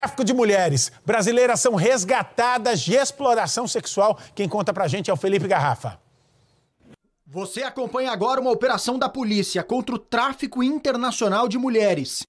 Tráfico de mulheres. Brasileiras são resgatadas de exploração sexual. Quem conta pra gente é o Felipe Garrafa. Você acompanha agora uma operação da polícia contra o tráfico internacional de mulheres.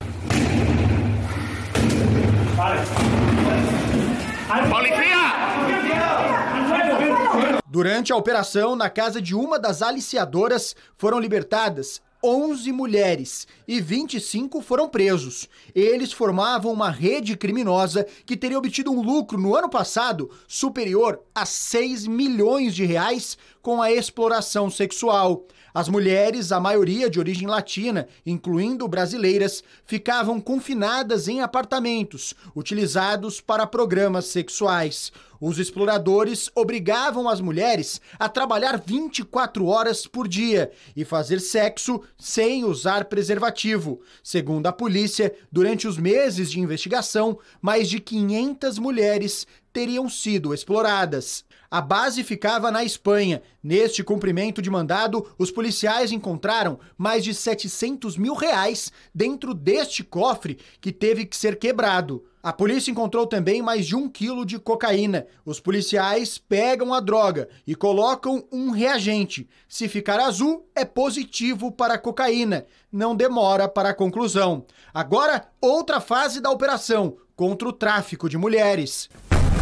Durante a operação, na casa de uma das aliciadoras, foram libertadas 11 mulheres e 25 foram presos. Eles formavam uma rede criminosa que teria obtido um lucro no ano passado superior a 6 milhões de reais com a exploração sexual. As mulheres, a maioria de origem latina, incluindo brasileiras, ficavam confinadas em apartamentos utilizados para programas sexuais. Os exploradores obrigavam as mulheres a trabalhar 24 horas por dia e fazer sexo sem usar preservativo. Segundo a polícia, durante os meses de investigação, mais de 500 mulheres teriam sido exploradas. A base ficava na Espanha. Neste cumprimento de mandado, os policiais encontraram mais de 700 mil reais dentro deste cofre que teve que ser quebrado. A polícia encontrou também mais de um quilo de cocaína. Os policiais pegam a droga e colocam um reagente. Se ficar azul, é positivo para a cocaína. Não demora para a conclusão. Agora, outra fase da operação contra o tráfico de mulheres.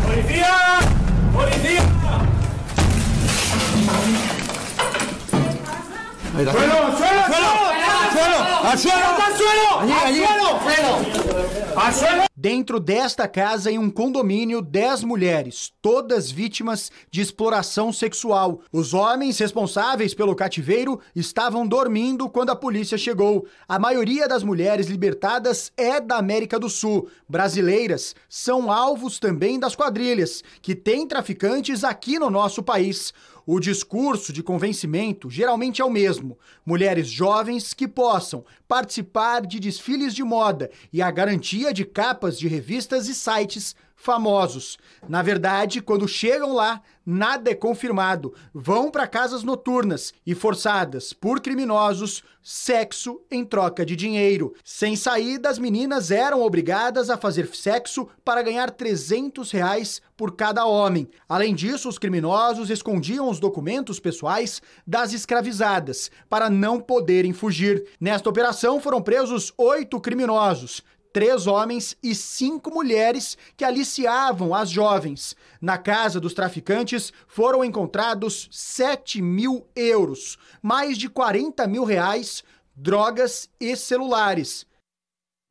¡Policía! ¡Policía! ¡Suelo! ¡Suelo! ¡Suelo! ¡Suelo! ¡Al suelo! ¡Al suelo! ¡Al suelo! Dentro desta casa, em um condomínio, 10 mulheres, todas vítimas de exploração sexual. Os homens responsáveis pelo cativeiro estavam dormindo quando a polícia chegou. A maioria das mulheres libertadas é da América do Sul. Brasileiras são alvos também das quadrilhas, que têm traficantes aqui no nosso país. O discurso de convencimento geralmente é o mesmo: mulheres jovens que possam participar de desfiles de moda e a garantia de capas de revistas e sites famosos. Na verdade, quando chegam lá, nada é confirmado. Vão para casas noturnas e forçadas por criminosos sexo em troca de dinheiro. Sem saída, as meninas eram obrigadas a fazer sexo para ganhar 300 reais por cada homem. Além disso, os criminosos escondiam os documentos pessoais das escravizadas para não poderem fugir. Nesta operação foram presos oito criminosos, três homens e cinco mulheres que aliciavam as jovens. Na casa dos traficantes foram encontrados 7 mil euros, mais de 40 mil reais, drogas e celulares.